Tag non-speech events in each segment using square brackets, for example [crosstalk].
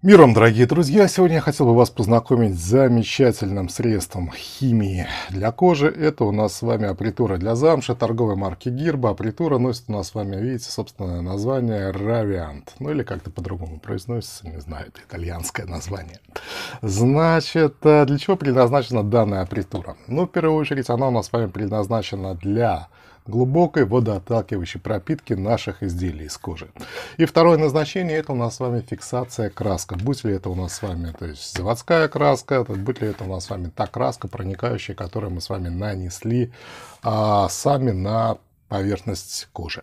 Миром, дорогие друзья! Сегодня я хотел бы вас познакомить с замечательным средством химии для кожи. Это у нас с вами апритура для замши торговой марки Гирба. Апритура носит у нас с вами, видите, собственное название Равиант. Ну или как-то по-другому произносится, не знаю, это итальянское название. Значит, а для чего предназначена данная апритура? Ну, в первую очередь, она у нас с вами предназначена для глубокой водоотталкивающей пропитки наших изделий из кожи. И второе назначение это у нас с вами фиксация краска. Будь ли это у нас с вами то есть заводская краска, то будь ли это у нас с вами та краска проникающая, которую мы с вами нанесли а, сами на поверхность кожи.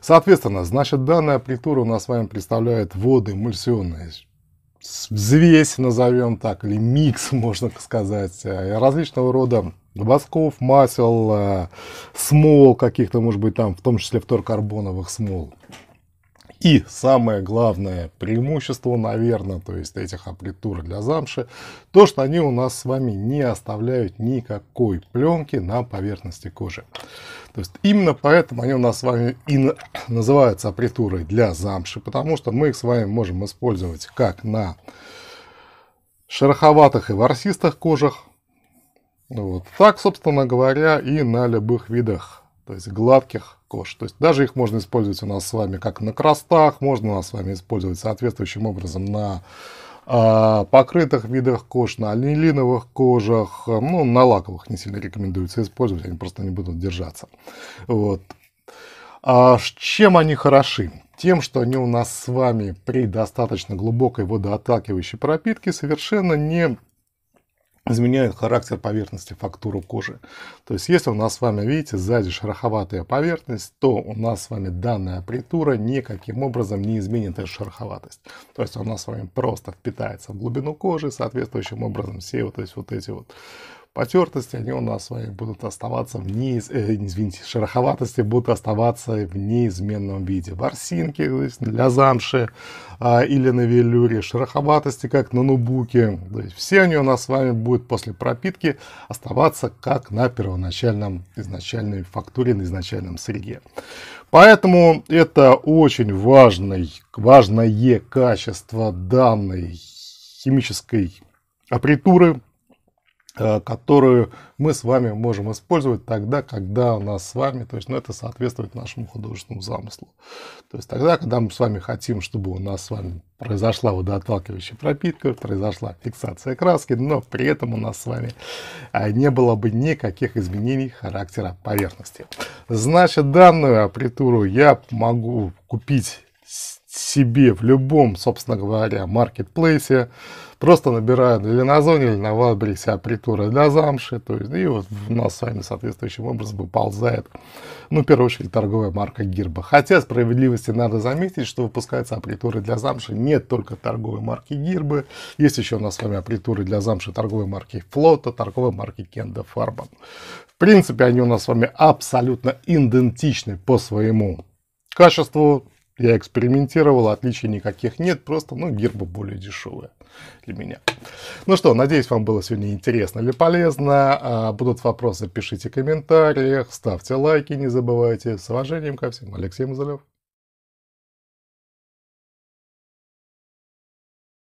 Соответственно, значит, данная апплитура у нас с вами представляет воды эмульсионные взвесь, назовем так, или микс, [laughs] можно сказать, э, различного рода восков, масел, э, смол каких-то, может быть, там, в том числе фторкарбоновых смол. И самое главное преимущество, наверное, то есть этих апплитур для замши, то, что они у нас с вами не оставляют никакой пленки на поверхности кожи. То есть именно поэтому они у нас с вами и называются апплитурой для замши, потому что мы их с вами можем использовать как на шероховатых и ворсистых кожах, вот, так, собственно говоря, и на любых видах то есть гладких кож. То есть даже их можно использовать у нас с вами как на крастах, можно у нас с вами использовать соответствующим образом на э, покрытых видах кож, на анилиновых кожах, ну, на лаковых не сильно рекомендуется использовать, они просто не будут держаться. Вот. А чем они хороши? Тем, что они у нас с вами при достаточно глубокой водоотталкивающей пропитке совершенно не изменяют характер поверхности, фактуру кожи. То есть, если у нас с вами, видите, сзади шероховатая поверхность, то у нас с вами данная аппаратура никаким образом не изменит эту шероховатость. То есть, она с вами просто впитается в глубину кожи, соответствующим образом все вот, то есть, вот эти вот потертости, они у нас с вами будут оставаться в неиз... э, извините, шероховатости будут оставаться в неизменном виде. Ворсинки то есть для замши э, или на велюре, шероховатости, как на нубуке. То есть все они у нас с вами будут после пропитки оставаться как на первоначальном, изначальной фактуре, на изначальном сырье. Поэтому это очень важный, важное качество данной химической аппаратуры, Э, которую мы с вами можем использовать тогда, когда у нас с вами, то есть, ну, это соответствует нашему художественному замыслу. То есть, тогда, когда мы с вами хотим, чтобы у нас с вами произошла водоотталкивающая пропитка, произошла фиксация краски, но при этом у нас с вами а, не было бы никаких изменений характера поверхности. Значит, данную апритуру я могу купить себе в любом, собственно говоря, маркетплейсе, просто набирают или на зоне, или на Валбрисе апритура для замши, то есть, и вот у нас с вами соответствующим образом выползает, ну, в первую очередь, торговая марка Гирба. Хотя, справедливости надо заметить, что выпускаются апритуры для замши не только торговой марки Гирбы, есть еще у нас с вами апритуры для замши торговой марки Флота, торговой марки Кенда Фарбан. В принципе, они у нас с вами абсолютно идентичны по своему качеству, я экспериментировал, отличий никаких нет, просто, ну, герба более дешевая для меня. Ну что, надеюсь, вам было сегодня интересно или полезно. А, будут вопросы, пишите в комментариях, ставьте лайки, не забывайте. С уважением ко всем, Алексей Мазалев.